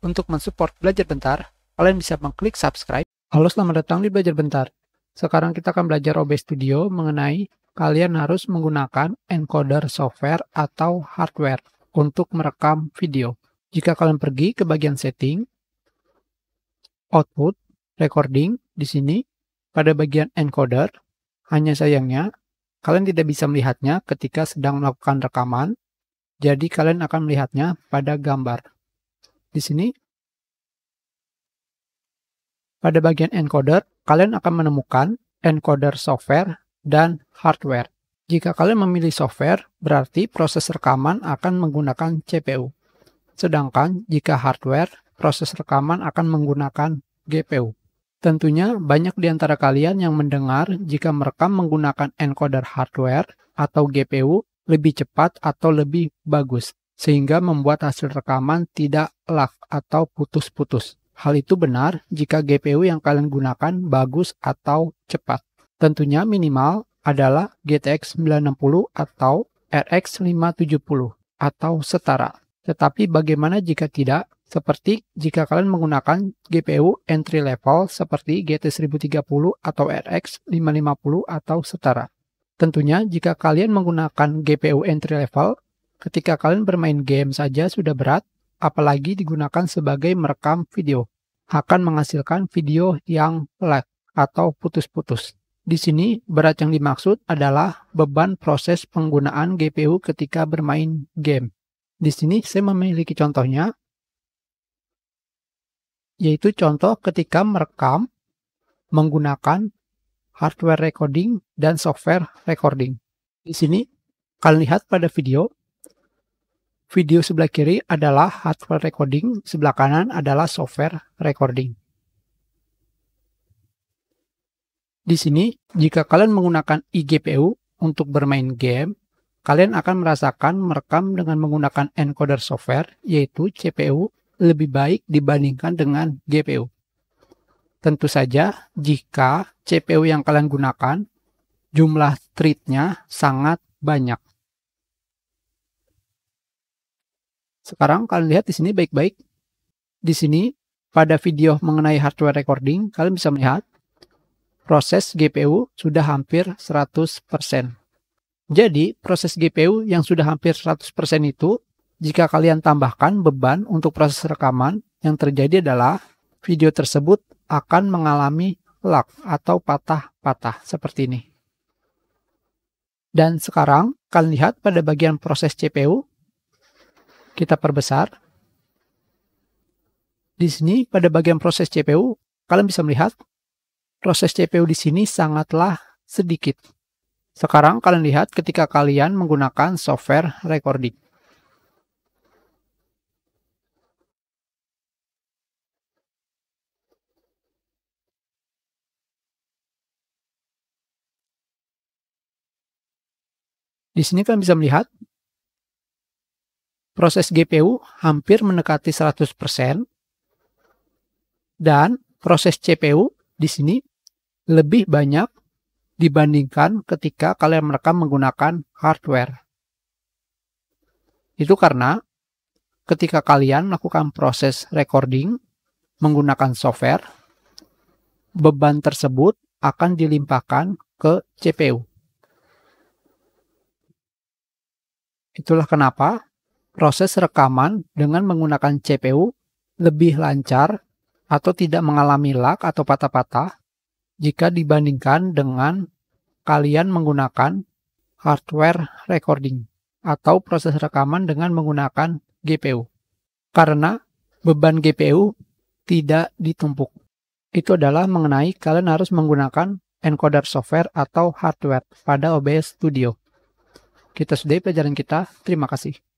Untuk mensupport Belajar Bentar, kalian bisa mengklik subscribe. Halo, selamat datang di Belajar Bentar. Sekarang kita akan belajar OBS Studio mengenai kalian harus menggunakan encoder software atau hardware untuk merekam video. Jika kalian pergi ke bagian setting, output, recording di sini, pada bagian encoder, hanya sayangnya kalian tidak bisa melihatnya ketika sedang melakukan rekaman, jadi kalian akan melihatnya pada gambar di sini pada bagian encoder, kalian akan menemukan encoder software dan hardware. Jika kalian memilih software, berarti proses rekaman akan menggunakan CPU. Sedangkan jika hardware, proses rekaman akan menggunakan GPU. Tentunya banyak di antara kalian yang mendengar jika merekam menggunakan encoder hardware atau GPU lebih cepat atau lebih bagus sehingga membuat hasil rekaman tidak lag atau putus-putus. Hal itu benar jika GPU yang kalian gunakan bagus atau cepat. Tentunya minimal adalah GTX 960 atau RX 570 atau setara. Tetapi bagaimana jika tidak? Seperti jika kalian menggunakan GPU entry level seperti GT 1030 atau RX 550 atau setara. Tentunya jika kalian menggunakan GPU entry level, Ketika kalian bermain game saja sudah berat, apalagi digunakan sebagai merekam video. Akan menghasilkan video yang lag atau putus-putus. Di sini, berat yang dimaksud adalah beban proses penggunaan GPU ketika bermain game. Di sini saya memiliki contohnya, yaitu contoh ketika merekam menggunakan hardware recording dan software recording. Di sini, kalian lihat pada video, video sebelah kiri adalah hardware recording, sebelah kanan adalah software recording. Di sini, jika kalian menggunakan iGPU untuk bermain game, kalian akan merasakan merekam dengan menggunakan encoder software, yaitu CPU, lebih baik dibandingkan dengan GPU. Tentu saja, jika CPU yang kalian gunakan, jumlah threadnya sangat banyak. Sekarang kalian lihat di sini baik-baik. Di sini pada video mengenai hardware recording, kalian bisa melihat proses GPU sudah hampir 100%. Jadi, proses GPU yang sudah hampir 100% itu, jika kalian tambahkan beban untuk proses rekaman, yang terjadi adalah video tersebut akan mengalami lag atau patah-patah seperti ini. Dan sekarang, kalian lihat pada bagian proses CPU, kita perbesar. Di sini pada bagian proses CPU, kalian bisa melihat proses CPU di sini sangatlah sedikit. Sekarang kalian lihat ketika kalian menggunakan software recording. Di sini kalian bisa melihat proses GPU hampir mendekati 100% dan proses CPU di sini lebih banyak dibandingkan ketika kalian merekam menggunakan hardware. Itu karena ketika kalian melakukan proses recording menggunakan software, beban tersebut akan dilimpahkan ke CPU. Itulah kenapa proses rekaman dengan menggunakan CPU lebih lancar atau tidak mengalami lag atau patah-patah jika dibandingkan dengan kalian menggunakan hardware recording atau proses rekaman dengan menggunakan GPU. Karena beban GPU tidak ditumpuk. Itu adalah mengenai kalian harus menggunakan encoder software atau hardware pada OBS Studio. Kita sudahi pelajaran kita. Terima kasih.